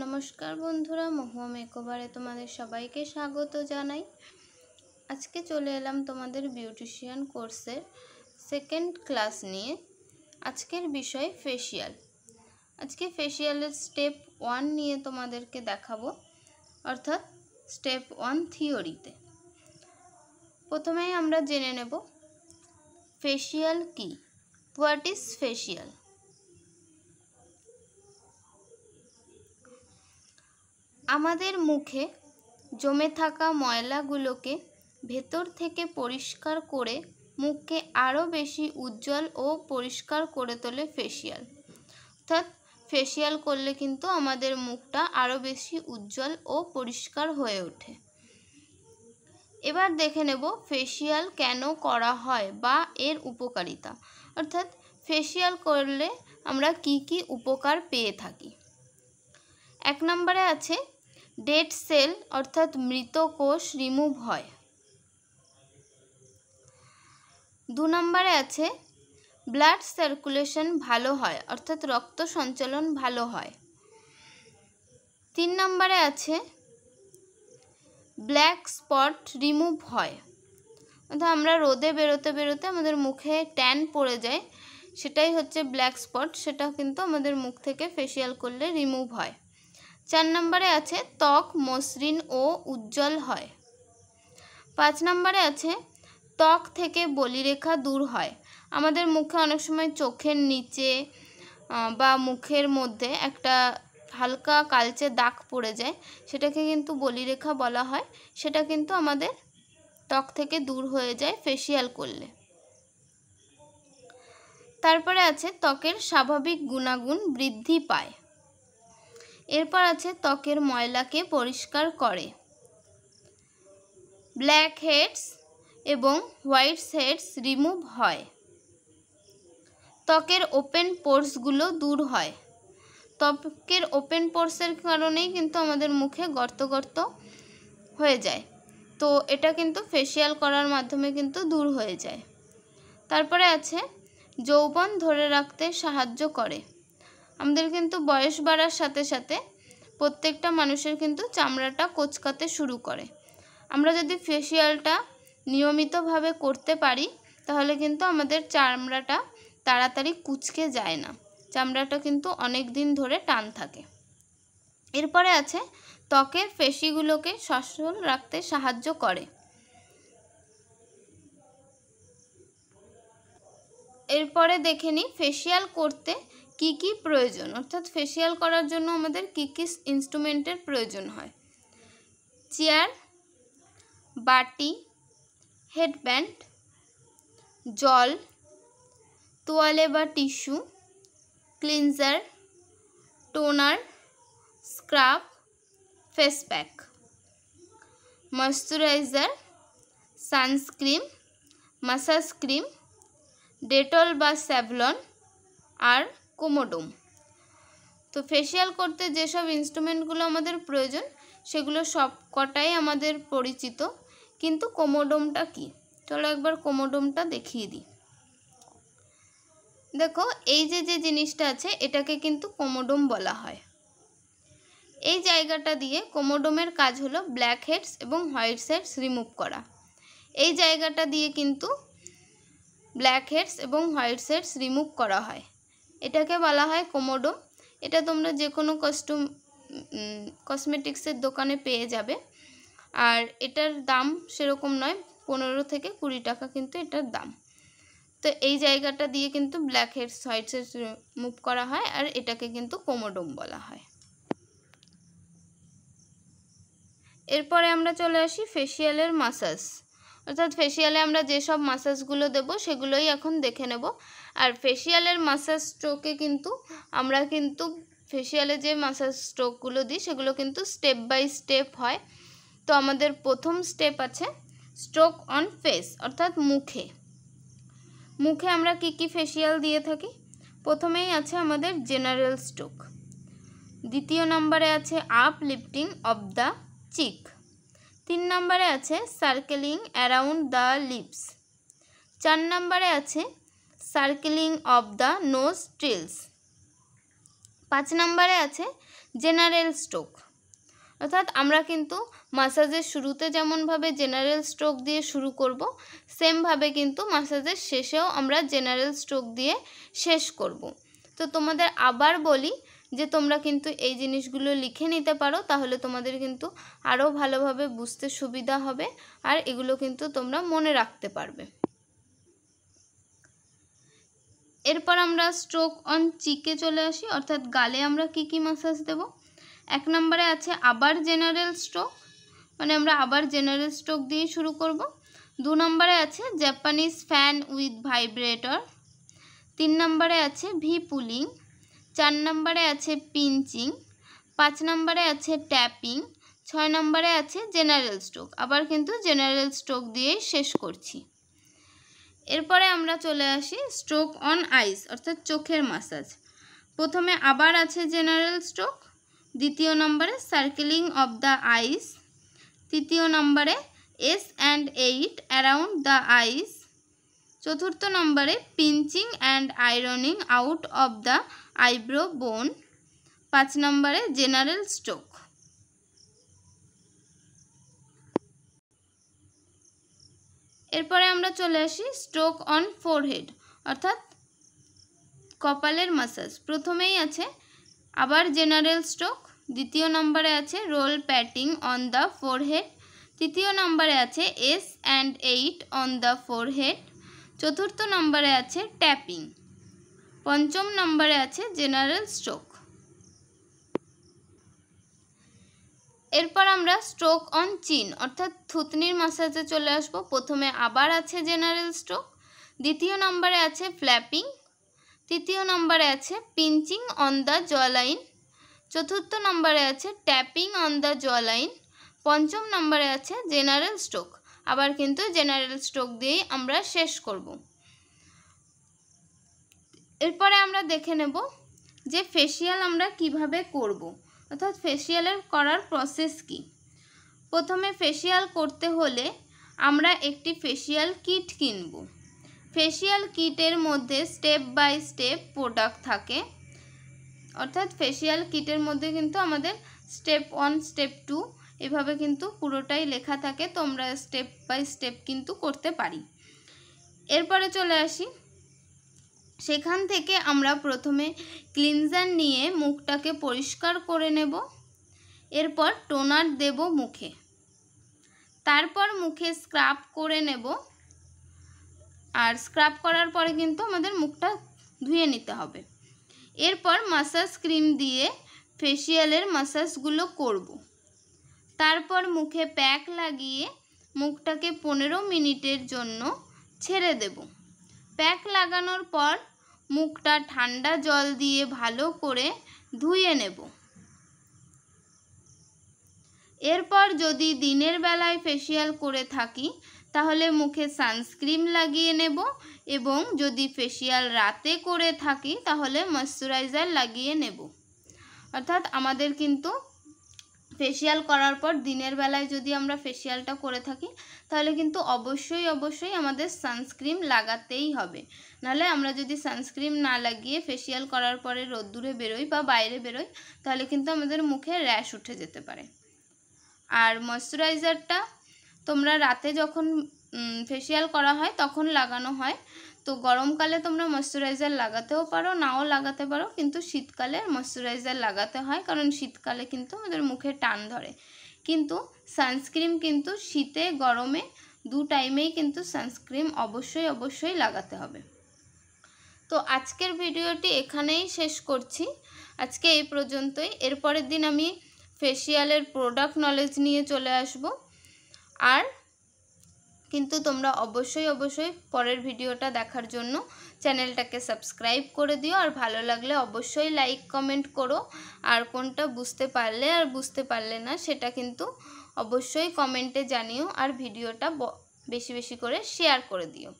নমস্কার বন্ধুরা মোহাম একবারে তোমাদের সবাইকে স্বাগত জানাই আজকে চলে এলাম তোমাদের বিউটিশিয়ান কোর্সের সেকেন্ড ক্লাস নিয়ে আজকের বিষয় ফেশিয়াল আজকে ফেশিয়ালের স্টেপ ওয়ান নিয়ে তোমাদেরকে দেখাবো অর্থাৎ স্টেপ ওয়ান থিওরিতে প্রথমেই আমরা জেনে নেব ফেশিয়াল কি হোয়াট ইজ ফেশিয়াল আমাদের মুখে জমে থাকা ময়লাগুলোকে ভেতর থেকে পরিষ্কার করে মুখকে আরও বেশি উজ্জ্বল ও পরিষ্কার করে তোলে ফেসিয়াল অর্থাৎ ফেসিয়াল করলে কিন্তু আমাদের মুখটা আরও বেশি উজ্জ্বল ও পরিষ্কার হয়ে ওঠে এবার দেখে নেব ফেসিয়াল কেন করা হয় বা এর উপকারিতা অর্থাৎ ফেসিয়াল করলে আমরা কি কি উপকার পেয়ে থাকি এক নম্বরে আছে ডেড সেল অর্থাৎ মৃত কোষ রিমুভ হয় দু নম্বরে আছে ব্লাড সার্কুলেশন ভালো হয় অর্থাৎ রক্ত সঞ্চালন ভালো হয় তিন নম্বরে আছে ব্ল্যাক স্পট রিমুভ হয় অর্থাৎ আমরা রোদে বেরোতে বেরোতে আমাদের মুখে ট্যান পড়ে যায় সেটাই হচ্ছে ব্ল্যাক স্পট সেটা কিন্তু আমাদের মুখ থেকে ফেসিয়াল করলে রিমুভ হয় চার নম্বরে আছে ত্বক মসৃণ ও উজ্জ্বল হয় পাঁচ নম্বরে আছে ত্বক থেকে বলিরেখা দূর হয় আমাদের মুখে অনেক সময় চোখের নিচে বা মুখের মধ্যে একটা হালকা কালচে দাগ পড়ে যায় সেটাকে কিন্তু বলিরেখা বলা হয় সেটা কিন্তু আমাদের ত্বক থেকে দূর হয়ে যায় ফেসিয়াল করলে তারপরে আছে ত্বকের স্বাভাবিক গুণাগুণ বৃদ্ধি পায় এরপর আছে ত্বকের ময়লাকে পরিষ্কার করে ব্ল্যাক হেডস এবং হোয়াইট হেডস রিমুভ হয় ত্বকের ওপেন পোর্সগুলো দূর হয় ত্বকের ওপেন পোর্সের কারণেই কিন্তু আমাদের মুখে গর্ত গর্ত হয়ে যায় তো এটা কিন্তু ফেসিয়াল করার মাধ্যমে কিন্তু দূর হয়ে যায় তারপরে আছে যৌবন ধরে রাখতে সাহায্য করে আমাদের কিন্তু বয়স বাড়ার সাথে সাথে প্রত্যেকটা মানুষের কিন্তু চামড়াটা কোচকাতে শুরু করে আমরা যদি ফেসিয়ালটা নিয়মিতভাবে করতে পারি তাহলে কিন্তু আমাদের চামড়াটা তাড়াতাড়ি কুচকে যায় না চামড়াটা কিন্তু অনেক দিন ধরে টান থাকে এরপরে আছে ত্বকের পেশিগুলোকে সচল রাখতে সাহায্য করে এরপরে দেখে নিই ফেসিয়াল করতে কি কি প্রয়োজন অর্থাৎ ফেসিয়াল করার জন্য আমাদের কি কি ইনস্ট্রুমেন্টের প্রয়োজন হয় চেয়ার বাটি হেডব্যান্ড জল তোয়ালে বা tissue cleanser toner scrub face pack moisturiser sunscreen massage cream Dettol বা স্যাভলন আর কোমোডোম তো ফেসিয়াল করতে যেসব ইনস্ট্রুমেন্টগুলো আমাদের প্রয়োজন সেগুলো সব কটাই আমাদের পরিচিত কিন্তু কোমোডোমটা কি চলো একবার কোমোডোমটা দেখিয়ে দিই দেখো এই যে যে জিনিসটা আছে এটাকে কিন্তু কোমোডোম বলা হয় এই জায়গাটা দিয়ে কোমোডোমের কাজ হলো ব্ল্যাক হেডস এবং হোয়াইট হেডস রিমুভ করা এই জায়গাটা দিয়ে কিন্তু ব্ল্যাক হেডস এবং হোয়াইট হেডস রিমুভ করা হয় এটাকে বলা হয় কোমোডো এটা তোমরা যে কোনো কস্টম কসমেটিক্সের দোকানে পেয়ে যাবে আর এটার দাম সেরকম নয় পনেরো থেকে কুড়ি টাকা কিন্তু এটার দাম তো এই জায়গাটা দিয়ে কিন্তু ব্ল্যাক হেড হোয়াইট মুভ করা হয় আর এটাকে কিন্তু কোমোডোম বলা হয় এরপরে আমরা চলে আসি ফেসিয়ালের মাসাজ অর্থাৎ ফেসিয়ালে আমরা যেসব মাসাজগুলো দেব সেগুলোই এখন দেখে নেব আর ফেসিয়ালের মাসাজ স্ট্রোকে কিন্তু আমরা কিন্তু ফেসিয়ালে যে মাসাজ স্ট্রোকগুলো দিই সেগুলো কিন্তু স্টেপ বাই স্টেপ হয় তো আমাদের প্রথম স্টেপ আছে স্ট্রোক অন ফেস অর্থাৎ মুখে মুখে আমরা কি কি ফেসিয়াল দিয়ে থাকি প্রথমেই আছে আমাদের জেনারেল স্ট্রোক দ্বিতীয় নম্বরে আছে up lifting of the cheek তিন নম্বরে আছে সার্কেলিং অ্যারাউন্ড দ্য লিপস চার নম্বরে আছে circling of the nostrils পাঁচ নম্বরে আছে জেনারেল স্ট্রোক অর্থাৎ আমরা কিন্তু মাসাজের শুরুতে যেমনভাবে জেনারেল স্ট্রোক দিয়ে শুরু করব সেমভাবে কিন্তু মাসাজের শেষেও আমরা জেনারেল স্ট্রোক দিয়ে শেষ করব তো তোমাদের আবার বলি যে তোমরা কিন্তু এই জিনিসগুলো লিখে নিতে পারো তাহলে তোমাদের কিন্তু আরও ভালোভাবে বুঝতে সুবিধা হবে আর এগুলো কিন্তু তোমরা মনে রাখতে পারবে এরপর আমরা স্ট্রোক অন চিকে চলে আসি অর্থাৎ গালে আমরা কি কি মাসাজ দেব এক নম্বরে আছে আবার জেনারেল স্ট্রোক মানে আমরা আবার জেনারেল স্ট্রোক দিয়ে শুরু করব দু নম্বরে আছে জাপানিজ ফ্যান উইথ ভাইব্রেটর তিন নম্বরে আছে ভি পুলিং চার নম্বরে আছে পিঞ্চিং পাঁচ নম্বরে আছে ট্যাপিং ছয় নম্বরে আছে জেনারেল স্ট্রোক আবার কিন্তু জেনারেল স্ট্রোক দিয়েই শেষ করছি এরপরে আমরা চলে আসি স্ট্রোক অন আইস অর্থাৎ চোখের মাসাজ প্রথমে আবার আছে জেনারেল স্ট্রোক দ্বিতীয় নম্বরে সার্কেলিং অব দ্য আইস তৃতীয় নম্বরে S and eight around the eyes চতুর্থ নম্বরে pinching and ironing out of the eyebrow bone পাঁচ নম্বরে জেনারেল স্ট্রোক এরপরে আমরা চলে আসি স্ট্রোক অন ফোরহেড অর্থাৎ কপালের মাসাজ প্রথমেই আছে আবার জেনারেল স্ট্রোক দ্বিতীয় নম্বরে আছে roll patting on the forehead তৃতীয় নম্বরে আছে S and eight on the forehead চতুর্থ নম্বরে আছে ট্যাপিং পঞ্চম নম্বরে আছে জেনারেল স্ট্রোক এরপর আমরা স্ট্রোক অন চিন অর্থাৎ থুতনির মাসাজে চলে আসব প্রথমে আবার আছে জেনারেল স্ট্রোক দ্বিতীয় নম্বরে আছে ফ্ল্যাপিং তৃতীয় নম্বরে আছে পিঞ্চিং অন দ্য জ চতুর্থ নম্বরে আছে tapping on the jawline পঞ্চম নম্বরে আছে জেনারেল স্ট্রোক আবার কিন্তু জেনারেল স্ট্রোক দিয়েই আমরা শেষ করবো এরপরে আমরা দেখে নেব যে ফেসিয়াল আমরা কিভাবে করব। অর্থাৎ ফেসিয়ালের করার প্রসেস কি প্রথমে ফেসিয়াল করতে হলে আমরা একটি ফেসিয়াল কিট কিনব ফেসিয়াল কিটের মধ্যে স্টেপ বাই স্টেপ প্রোডাক্ট থাকে অর্থাৎ ফেসিয়াল কিটের মধ্যে কিন্তু আমাদের স্টেপ ওয়ান স্টেপ টু এভাবে কিন্তু পুরোটাই লেখা থাকে তো আমরা স্টেপ বাই স্টেপ কিন্তু করতে পারি এরপরে চলে আসি সেখান থেকে আমরা প্রথমে ক্লিনজার নিয়ে মুখটাকে পরিষ্কার করে নেব এরপর টোনার দেব মুখে তারপর মুখে স্ক্রাব করে নেব আর স্ক্রাব করার পরে কিন্তু আমাদের মুখটা ধুয়ে নিতে হবে এরপর মাসাজ ক্রিম দিয়ে ফেসিয়ালের মাসাজগুলো করব। তারপর মুখে প্যাক লাগিয়ে মুখটাকে পনেরো মিনিটের জন্য ছেড়ে দেবো প্যাক লাগানোর পর মুখটা ঠান্ডা জল দিয়ে ভালো করে ধুয়ে নেব এরপর যদি দিনের বেলায় ফেসিয়াল করে থাকি তাহলে মুখে সানস্ক্রিন লাগিয়ে নেব এবং যদি ফেসিয়াল রাতে করে থাকি তাহলে ময়শ্চারাইজার লাগিয়ে নেব অর্থাৎ আমাদের কিন্তু ফেসিয়াল করার পর দিনের বেলায় যদি আমরা ফেসিয়ালটা করে থাকি তাহলে কিন্তু অবশ্যই অবশ্যই আমাদের সানস্ক্রিন লাগাতেই হবে নাহলে আমরা যদি সানস্ক্রিন না লাগিয়ে ফেসিয়াল করার পরে রোদ্দুরে বেরোই বা বাইরে বেরোই তাহলে কিন্তু আমাদের মুখে র্যাশ উঠে যেতে পারে আর ময়শ্চারাইজারটা তোমরা রাতে যখন ফেসিয়াল করা হয় তখন লাগানো হয় তো গরমকালে তোমরা ময়শ্চারাইজার লাগাতেও পারো নাও লাগাতে পারো কিন্তু শীতকালে ময়শ্চারাইজার লাগাতে হয় কারণ শীতকালে কিন্তু আমাদের মুখে টান ধরে কিন্তু সানস্ক্রিম কিন্তু শীতে গরমে দু টাইমেই কিন্তু সানস্ক্রিম অবশ্যই অবশ্যই লাগাতে হবে তো আজকের ভিডিওটি এখানেই শেষ করছি আজকে এই পর্যন্তই এরপরের দিন আমি ফেসিয়ালের প্রোডাক্ট নলেজ নিয়ে চলে আসব আর কিন্তু তোমরা অবশ্যই অবশ্যই পরের ভিডিওটা দেখার জন্য চ্যানেলটাকে সাবস্ক্রাইব করে দিও আর ভালো লাগলে অবশ্যই লাইক কমেন্ট করো আর কোনটা বুঝতে পারলে আর বুঝতে পারলে না সেটা কিন্তু অবশ্যই কমেন্টে জানিও আর ভিডিওটা বেশি বেশি করে শেয়ার করে দিও